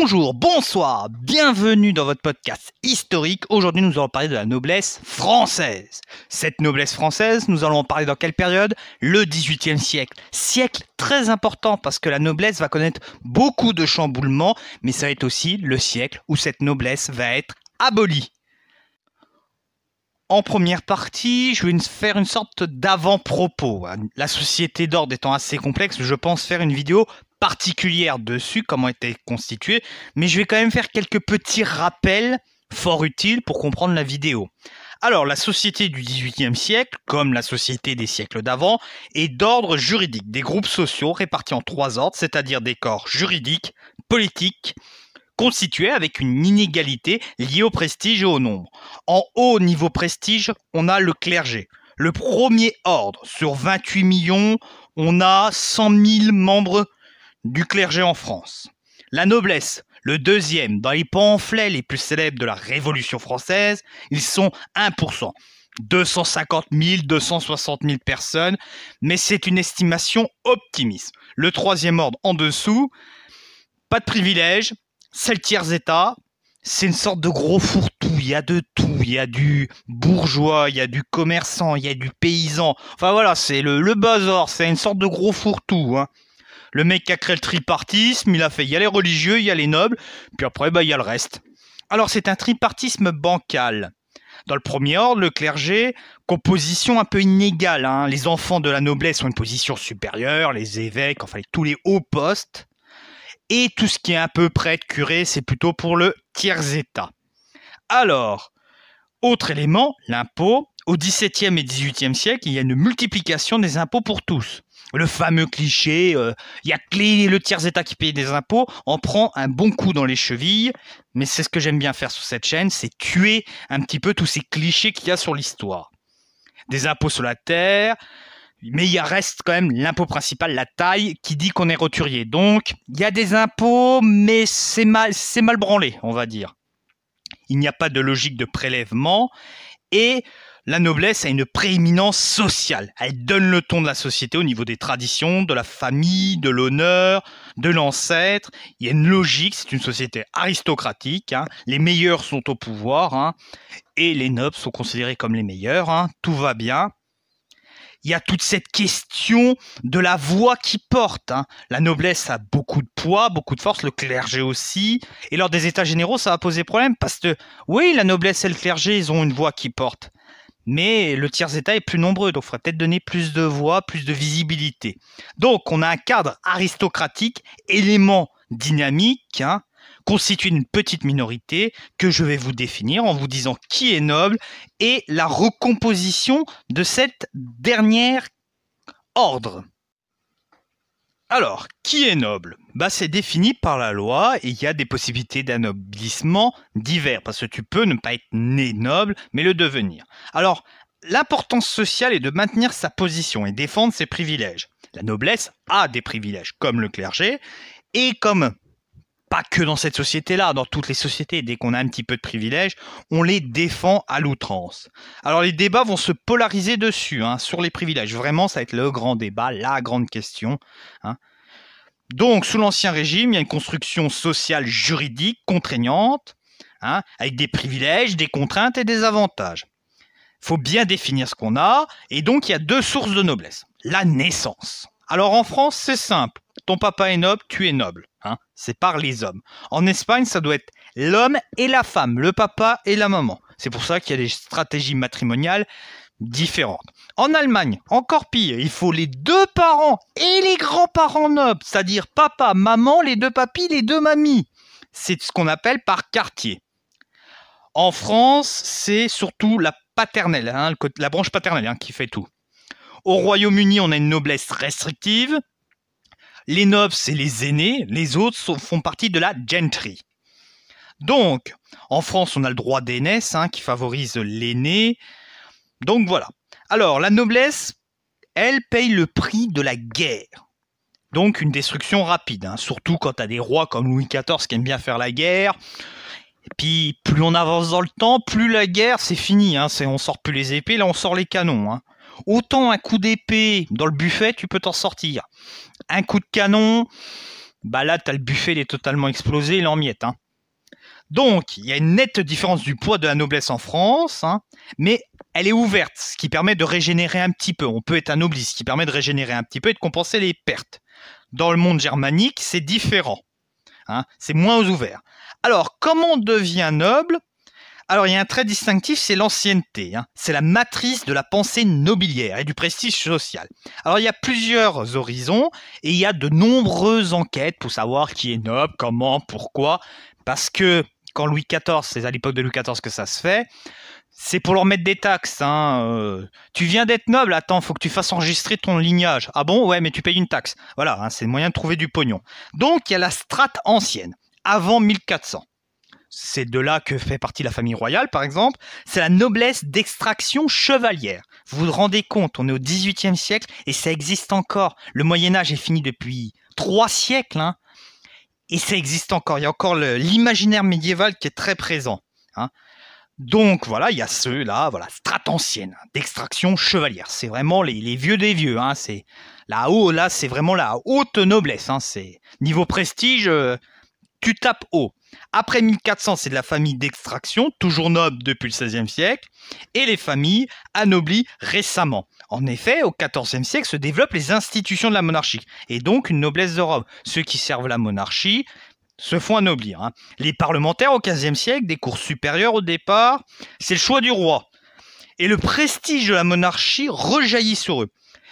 Bonjour, bonsoir, bienvenue dans votre podcast historique. Aujourd'hui, nous allons parler de la noblesse française. Cette noblesse française, nous allons en parler dans quelle période Le 18e siècle. Siècle très important parce que la noblesse va connaître beaucoup de chamboulements, mais ça va être aussi le siècle où cette noblesse va être abolie. En première partie, je vais faire une sorte d'avant-propos. Hein. La société d'ordre étant assez complexe, je pense faire une vidéo particulière dessus, comment était constituée, mais je vais quand même faire quelques petits rappels fort utiles pour comprendre la vidéo. Alors, la société du 18e siècle, comme la société des siècles d'avant, est d'ordre juridique, des groupes sociaux répartis en trois ordres, c'est-à-dire des corps juridiques, politiques, constitués avec une inégalité liée au prestige et au nombre. En haut niveau prestige, on a le clergé. Le premier ordre, sur 28 millions, on a 100 000 membres du clergé en France. La noblesse, le deuxième, dans les pamphlets les plus célèbres de la Révolution française, ils sont 1%. 250 000, 260 000 personnes, mais c'est une estimation optimiste. Le troisième ordre en dessous, pas de privilèges, c'est le tiers-état, c'est une sorte de gros fourre-tout, il y a de tout, il y a du bourgeois, il y a du commerçant, il y a du paysan, enfin voilà, c'est le, le bazar, c'est une sorte de gros fourre-tout. Hein. Le mec a créé le tripartisme, il a fait il y a les religieux, il y a les nobles, puis après, bah, il y a le reste. Alors c'est un tripartisme bancal. Dans le premier ordre, le clergé, composition un peu inégale. Hein. Les enfants de la noblesse ont une position supérieure, les évêques, enfin tous les hauts postes. Et tout ce qui est un peu près curé, c'est plutôt pour le tiers-état. Alors, autre élément, l'impôt au XVIIe et XVIIIe siècle, il y a une multiplication des impôts pour tous. Le fameux cliché, euh, il y a le tiers-état qui paye des impôts, en prend un bon coup dans les chevilles, mais c'est ce que j'aime bien faire sur cette chaîne, c'est tuer un petit peu tous ces clichés qu'il y a sur l'histoire. Des impôts sur la terre, mais il reste quand même l'impôt principal, la taille, qui dit qu'on est roturier. Donc, il y a des impôts, mais c'est mal, mal branlé, on va dire. Il n'y a pas de logique de prélèvement, et la noblesse a une prééminence sociale. Elle donne le ton de la société au niveau des traditions, de la famille, de l'honneur, de l'ancêtre. Il y a une logique, c'est une société aristocratique. Hein. Les meilleurs sont au pouvoir hein, et les nobles sont considérés comme les meilleurs. Hein. Tout va bien. Il y a toute cette question de la voix qui porte. La noblesse a beaucoup de poids, beaucoup de force, le clergé aussi. Et lors des états généraux, ça va poser problème parce que, oui, la noblesse et le clergé, ils ont une voix qui porte mais le tiers état est plus nombreux, donc il faudrait peut-être donner plus de voix, plus de visibilité. Donc on a un cadre aristocratique, élément dynamique, hein, constitué d'une petite minorité que je vais vous définir en vous disant qui est noble et la recomposition de cette dernière ordre. Alors, qui est noble bah, C'est défini par la loi et il y a des possibilités d'anoblissement divers, parce que tu peux ne pas être né noble, mais le devenir. Alors, l'importance sociale est de maintenir sa position et défendre ses privilèges. La noblesse a des privilèges, comme le clergé, et comme pas que dans cette société-là, dans toutes les sociétés, dès qu'on a un petit peu de privilèges, on les défend à l'outrance. Alors les débats vont se polariser dessus, hein, sur les privilèges. Vraiment, ça va être le grand débat, la grande question. Hein. Donc, sous l'Ancien Régime, il y a une construction sociale juridique contraignante, hein, avec des privilèges, des contraintes et des avantages. Il faut bien définir ce qu'on a, et donc il y a deux sources de noblesse. La naissance. Alors en France, c'est simple. Ton papa est noble, tu es noble. Hein, c'est par les hommes. En Espagne, ça doit être l'homme et la femme, le papa et la maman. C'est pour ça qu'il y a des stratégies matrimoniales différentes. En Allemagne, encore pire, il faut les deux parents et les grands-parents nobles, c'est-à-dire papa, maman, les deux papis, les deux mamies. C'est ce qu'on appelle par quartier. En France, c'est surtout la paternelle, hein, la branche paternelle hein, qui fait tout. Au Royaume-Uni, on a une noblesse restrictive. Les nobles, c'est les aînés, les autres font partie de la gentry. Donc, en France, on a le droit d'aînesse hein, qui favorise l'aîné. Donc voilà. Alors, la noblesse, elle paye le prix de la guerre. Donc une destruction rapide, hein, surtout quand tu as des rois comme Louis XIV qui aiment bien faire la guerre. Et puis plus on avance dans le temps, plus la guerre c'est fini. Hein, c'est, on sort plus les épées, là on sort les canons. Hein. Autant un coup d'épée dans le buffet, tu peux t'en sortir un coup de canon, bah là, as le buffet, il est totalement explosé, il en miette. Hein. Donc, il y a une nette différence du poids de la noblesse en France, hein, mais elle est ouverte, ce qui permet de régénérer un petit peu. On peut être un noblesse, ce qui permet de régénérer un petit peu et de compenser les pertes. Dans le monde germanique, c'est différent. Hein, c'est moins ouvert. Alors, comment on devient noble alors il y a un trait distinctif, c'est l'ancienneté. Hein. C'est la matrice de la pensée nobiliaire et du prestige social. Alors il y a plusieurs horizons et il y a de nombreuses enquêtes pour savoir qui est noble, comment, pourquoi. Parce que quand Louis XIV, c'est à l'époque de Louis XIV que ça se fait, c'est pour leur mettre des taxes. Hein, euh. tu viens d'être noble, attends, faut que tu fasses enregistrer ton lignage. Ah bon Ouais, mais tu payes une taxe. Voilà, hein, c'est le moyen de trouver du pognon. Donc il y a la strate ancienne, avant 1400. C'est de là que fait partie la famille royale, par exemple. C'est la noblesse d'extraction chevalière. Vous vous rendez compte, on est au XVIIIe siècle et ça existe encore. Le Moyen Âge est fini depuis trois siècles, hein, et ça existe encore. Il y a encore l'imaginaire médiéval qui est très présent. Hein. Donc voilà, il y a ceux-là, voilà, strat ancienne, d'extraction chevalière. C'est vraiment les, vieux des vieux. Hein, c'est là haut, là, c'est vraiment la haute noblesse. Hein. c'est niveau prestige, euh, tu tapes haut. Après 1400, c'est de la famille d'extraction, toujours noble depuis le XVIe siècle, et les familles anoblies récemment. En effet, au XIVe siècle se développent les institutions de la monarchie, et donc une noblesse d'Europe. Ceux qui servent la monarchie se font anoblir. Hein. Les parlementaires au XVe siècle, des cours supérieurs au départ, c'est le choix du roi. Et le prestige de la monarchie rejaillit sur eux.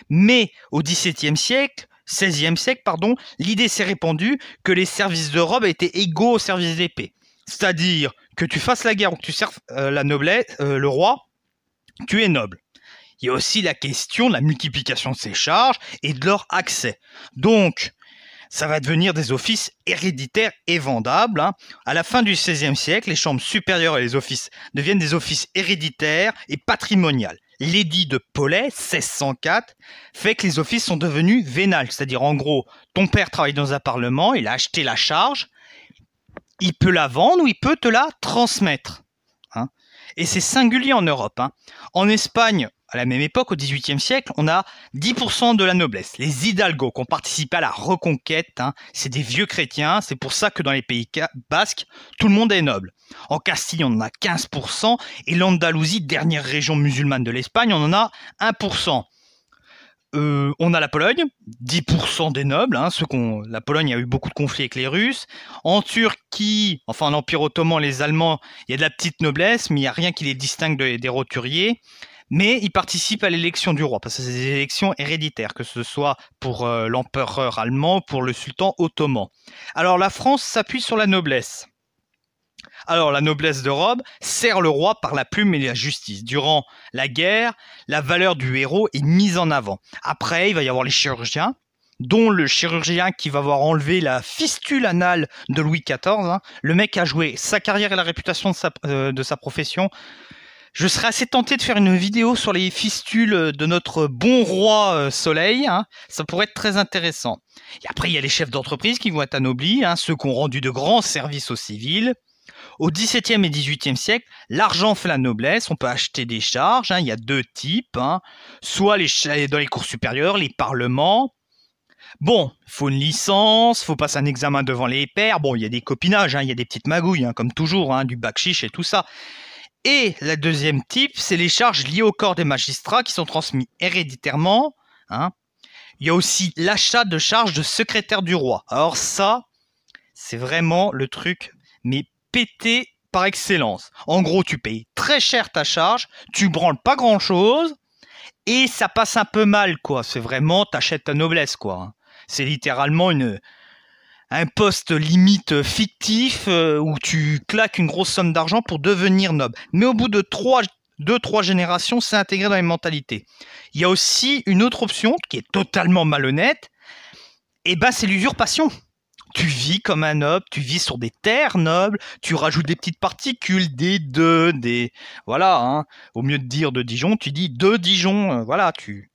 Mais au XVIIe siècle, 16e siècle, pardon, l'idée s'est répandue que les services de robe étaient égaux aux services d'épée. C'est-à-dire que tu fasses la guerre ou que tu serves euh, la noblesse, euh, le roi, tu es noble. Il y a aussi la question de la multiplication de ces charges et de leur accès. Donc, ça va devenir des offices héréditaires et vendables. Hein. À la fin du 16e siècle, les chambres supérieures et les offices deviennent des offices héréditaires et patrimoniales l'édit de Paulet, 1604, fait que les offices sont devenus vénales. C'est-à-dire, en gros, ton père travaille dans un parlement, il a acheté la charge, il peut la vendre ou il peut te la transmettre. Hein. Et c'est singulier en Europe. Hein. En Espagne, à la même époque, au XVIIIe siècle, on a 10% de la noblesse, les hidalgos, qui ont participé à la reconquête. Hein, c'est des vieux chrétiens, c'est pour ça que dans les pays basques, tout le monde est noble. En Castille, on en a 15%, et l'Andalousie, dernière région musulmane de l'Espagne, on en a 1%. Euh, on a la Pologne, 10% des nobles, hein, qu'on, la Pologne a eu beaucoup de conflits avec les Russes. En Turquie, enfin en Empire ottoman, les Allemands, il y a de la petite noblesse, mais il n'y a rien qui les distingue des roturiers mais il participe à l'élection du roi, parce que c'est des élections héréditaires, que ce soit pour euh, l'empereur allemand, pour le sultan ottoman. Alors la France s'appuie sur la noblesse. Alors la noblesse de robe sert le roi par la plume et la justice. Durant la guerre, la valeur du héros est mise en avant. Après, il va y avoir les chirurgiens, dont le chirurgien qui va avoir enlevé la fistule anale de Louis XIV. Hein. Le mec a joué sa carrière et la réputation de sa euh, profession je serais assez tenté de faire une vidéo sur les fistules euh, de notre bon roi euh, Soleil. Hein. Ça pourrait être très intéressant. Et après, il y a les chefs d'entreprise qui vont être anoblis, hein, ceux qui ont rendu de grands services aux civils. Au XVIIe et XVIIIe siècle, l'argent fait la noblesse. On peut acheter des charges. Hein. Il y a deux types. Soit dans les cours supérieures, les parlements. Bon, faut une licence, faut passer un examen devant les pairs. Bon, il y a des copinages, il y a des petites magouilles, comme toujours, du bac et tout ça. Et la deuxième type, c'est les charges liées au corps des magistrats qui sont transmises héréditairement. Hein. Il y a aussi l'achat de charges de secrétaire du roi. Alors ça, c'est vraiment le truc, mais pété par excellence. En gros, tu payes très cher ta charge, tu branles pas grand-chose, et ça passe un peu mal, quoi. C'est vraiment, t'achètes ta noblesse, quoi. Hein. C'est littéralement une, un poste limite fictif euh, où tu claques une grosse somme d'argent pour devenir noble. Mais au bout de trois, deux, trois générations, c'est intégré dans les mentalités. Il y a aussi une autre option qui est totalement malhonnête, et eh ben c'est l'usurpation. Tu vis comme un noble, tu vis sur des terres nobles, tu rajoutes des petites particules, des deux, des... Voilà, hein. au mieux de dire de Dijon, tu dis de Dijon, euh, voilà, tu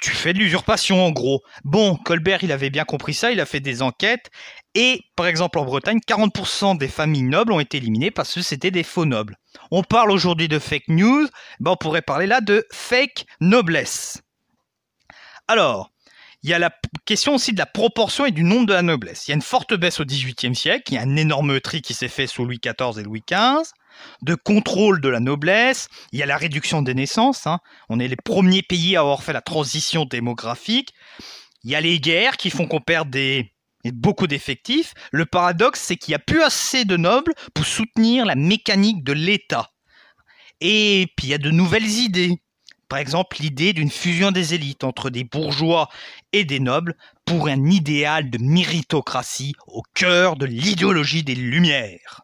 tu fais de l'usurpation en gros. Bon, Colbert, il avait bien compris ça, il a fait des enquêtes. Et par exemple en Bretagne, 40% des familles nobles ont été éliminées parce que c'était des faux nobles. On parle aujourd'hui de fake news, ben, on pourrait parler là de fake noblesse. Alors, il y a la question aussi de la proportion et du nombre de la noblesse. Il y a une forte baisse au XVIIIe siècle, il y a un énorme tri qui s'est fait sous Louis XIV et Louis XV, de contrôle de la noblesse, il y a la réduction des naissances, hein. on est les premiers pays à avoir fait la transition démographique, il y a les guerres qui font qu'on perd des, beaucoup d'effectifs. Le paradoxe, c'est qu'il n'y a plus assez de nobles pour soutenir la mécanique de l'État. Et puis il y a de nouvelles idées. Par exemple, l'idée d'une fusion des élites entre des bourgeois et des nobles pour un idéal de méritocratie au cœur de l'idéologie des Lumières.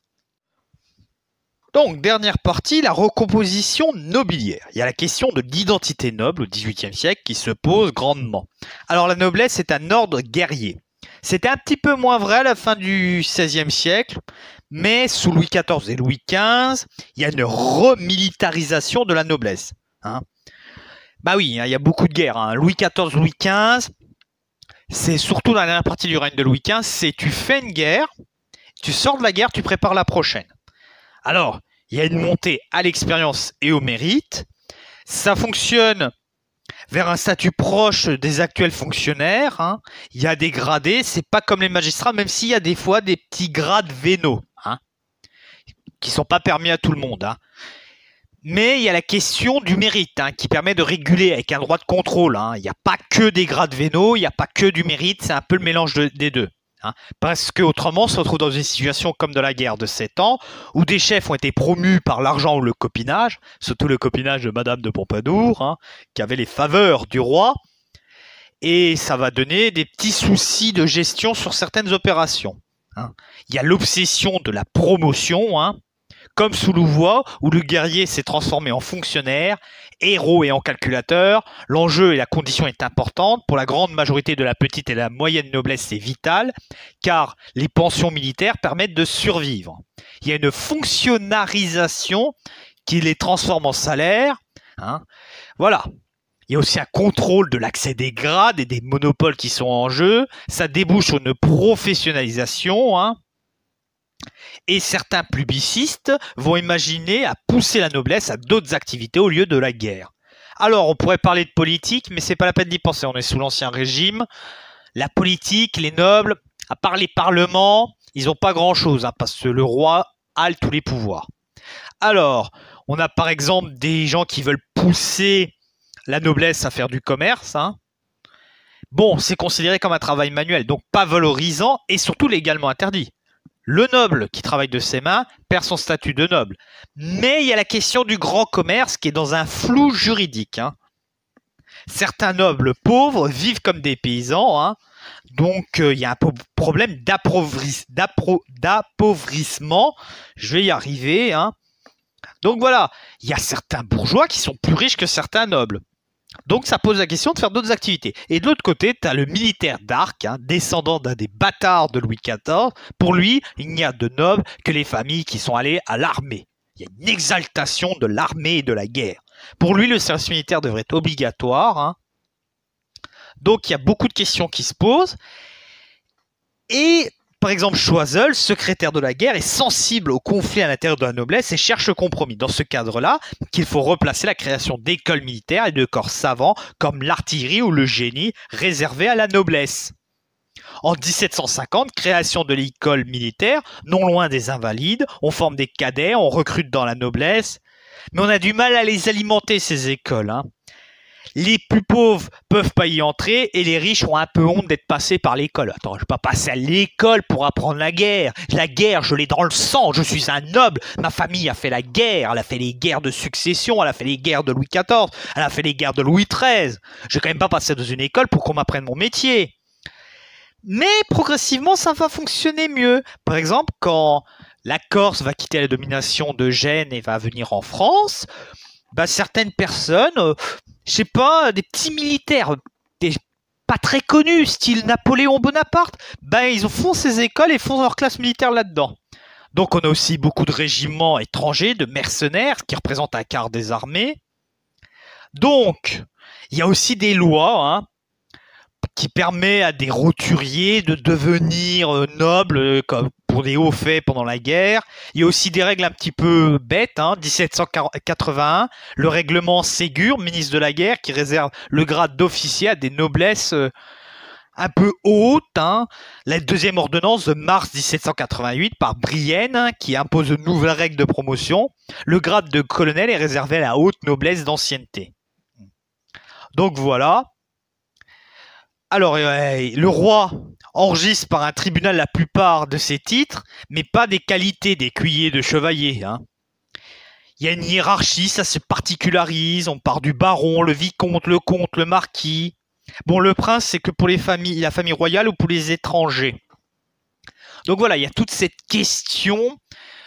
Donc, dernière partie, la recomposition nobiliaire. Il y a la question de l'identité noble au XVIIIe siècle qui se pose grandement. Alors, la noblesse est un ordre guerrier. C'était un petit peu moins vrai à la fin du XVIe siècle, mais sous Louis XIV et Louis XV, il y a une remilitarisation de la noblesse. Hein. Bah oui, hein, il y a beaucoup de guerres. Hein. Louis XIV, Louis XV, c'est surtout dans la dernière partie du règne de Louis XV, c'est tu fais une guerre, tu sors de la guerre, tu prépares la prochaine. Alors, il y a une montée à l'expérience et au mérite. Ça fonctionne vers un statut proche des actuels fonctionnaires. Hein. Il y a des gradés, c'est pas comme les magistrats, même s'il y a des fois des petits grades vénaux, qui qui sont pas permis à tout le monde. Mais il y a la question du mérite hein, qui permet de réguler avec un droit de contrôle. Hein. Il n'y a pas que des grades vénaux, il n'y a pas que du mérite, c'est un peu le mélange des deux. Hein. Parce qu'autrement, on se retrouve dans une situation comme de la guerre de 7 ans, où des chefs ont été promus par l'argent ou le copinage, surtout le copinage de Madame de Pompadour, qui avait les faveurs du roi, et ça va donner des petits soucis de gestion sur certaines opérations. Il y a l'obsession de la promotion, comme sous Louvois, où le guerrier s'est transformé en fonctionnaire, héros et en calculateur. L'enjeu et la condition est importante. Pour la grande majorité de la petite et la moyenne noblesse, c'est vital, car les pensions militaires permettent de survivre. Il y a une fonctionnarisation qui les transforme en salaire. Hein. Voilà. Il y a aussi un contrôle de l'accès des grades et des monopoles qui sont en jeu. Ça débouche sur une professionnalisation. Hein. Et certains publicistes vont imaginer à pousser la noblesse à d'autres activités au lieu de la guerre. Alors, on pourrait parler de politique, mais c'est pas la peine d'y penser. On est sous l'ancien régime. La politique, les nobles, à part les parlements, ils n'ont pas grand-chose, hein, parce que le roi a tous les pouvoirs. Alors, on a par exemple des gens qui veulent pousser la noblesse à faire du commerce. Hein. Bon, c'est considéré comme un travail manuel, donc pas valorisant et surtout légalement interdit. Le noble qui travaille de ses mains perd son statut de noble. Mais il y a la question du grand commerce qui est dans un flou juridique. Hein. Certains nobles pauvres vivent comme des paysans, hein. donc euh, il y a un problème d'appauvrissement. Je vais y arriver. Hein. Donc voilà, il y a certains bourgeois qui sont plus riches que certains nobles. Donc ça pose la question de faire d'autres activités. Et de l'autre côté, tu as le militaire d'Arc, hein, descendant d'un des bâtards de Louis XIV. Pour lui, il n'y a de nobles que les familles qui sont allées à l'armée. Il y a une exaltation de l'armée et de la guerre. Pour lui, le service militaire devrait être obligatoire. Hein. Donc il y a beaucoup de questions qui se posent. Et par exemple, Choiseul, secrétaire de la guerre, est sensible au conflit à l'intérieur de la noblesse et cherche le compromis. Dans ce cadre-là, qu'il faut replacer la création d'écoles militaires et de corps savants comme l'artillerie ou le génie réservés à la noblesse. En 1750, création de l'école militaire, non loin des invalides, on forme des cadets, on recrute dans la noblesse, mais on a du mal à les alimenter, ces écoles. Hein les plus pauvres peuvent pas y entrer et les riches ont un peu honte d'être passés par l'école. Attends, je vais pas passer à l'école pour apprendre la guerre. La guerre, je l'ai dans le sang. Je suis un noble. Ma famille a fait la guerre. Elle a fait les guerres de succession. Elle a fait les guerres de Louis XIV. Elle a fait les guerres de Louis XIII. Je vais quand même pas passer dans une école pour qu'on m'apprenne mon métier. Mais progressivement, ça va fonctionner mieux. Par exemple, quand la Corse va quitter la domination de Gênes et va venir en France, bah, certaines personnes euh, je sais pas, des petits militaires, pas très connus, style Napoléon Bonaparte, ben ils font ces écoles et font leur classe militaire là-dedans. Donc on a aussi beaucoup de régiments étrangers, de mercenaires, qui représentent un quart des armées. Donc, il y a aussi des lois hein, qui permettent à des roturiers de devenir euh, nobles, euh, comme, pour des hauts faits pendant la guerre. Il y a aussi des règles un petit peu bêtes. 1781, hein. le règlement Ségur, ministre de la guerre, qui réserve le grade d'officier à des noblesses euh, un peu hautes. Hein. La deuxième ordonnance de mars 1788 par Brienne, hein, qui impose de nouvelles règles de promotion. Le grade de colonel est réservé à la haute noblesse d'ancienneté. Donc voilà. Alors, euh, le roi enregistre par un tribunal la plupart de ses titres, mais pas des qualités d'écuyer, de chevalier. Hein. Il y a une hiérarchie, ça se particularise, on part du baron, le vicomte, le comte, le marquis. Bon, le prince, c'est que pour les familles, la famille royale ou pour les étrangers. Donc voilà, il y a toute cette question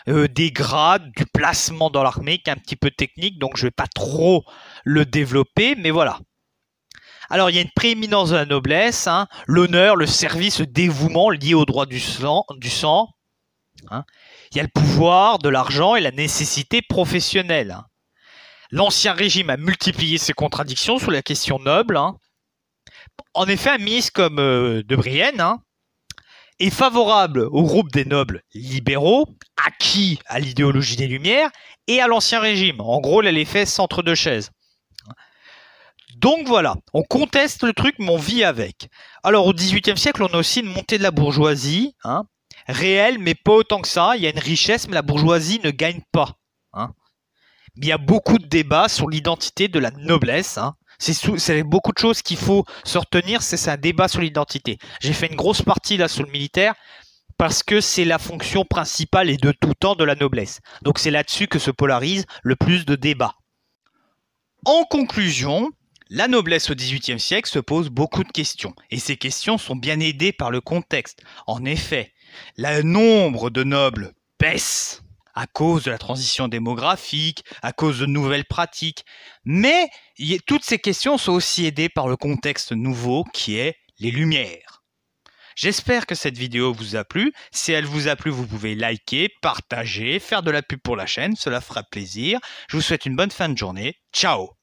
euh, des grades, du placement dans l'armée qui est un petit peu technique, donc je ne vais pas trop le développer, mais voilà. Alors, il y a une prééminence de la noblesse, hein. l'honneur, le service, le dévouement lié au droit du sang. Hein. Il y a le pouvoir, de l'argent et la nécessité professionnelle. Hein. L'ancien régime a multiplié ses contradictions sous la question noble. En effet, un ministre comme euh, De Brienne est favorable au groupe des nobles libéraux, acquis à l'idéologie des Lumières, et à l'ancien régime. En gros, elle est fait centre de chaise. Donc voilà, on conteste le truc, mais on vit avec. Alors au XVIIIe siècle, on a aussi une montée de la bourgeoisie, hein, réelle, mais pas autant que ça. Il y a une richesse, mais la bourgeoisie ne gagne pas. Hein. Il y a beaucoup de débats sur l'identité de la noblesse. Hein. C'est beaucoup de choses qu'il faut se retenir, c'est un débat sur l'identité. J'ai fait une grosse partie là sur le militaire parce que c'est la fonction principale et de tout temps de la noblesse. Donc c'est là-dessus que se polarise le plus de débats. En conclusion, la noblesse au XVIIIe siècle se pose beaucoup de questions, et ces questions sont bien aidées par le contexte. En effet, le nombre de nobles baisse à cause de la transition démographique, à cause de nouvelles pratiques, mais toutes ces questions sont aussi aidées par le contexte nouveau qui est les Lumières. J'espère que cette vidéo vous a plu. Si elle vous a plu, vous pouvez liker, partager, faire de la pub pour la chaîne, cela fera plaisir. Je vous souhaite une bonne fin de journée. Ciao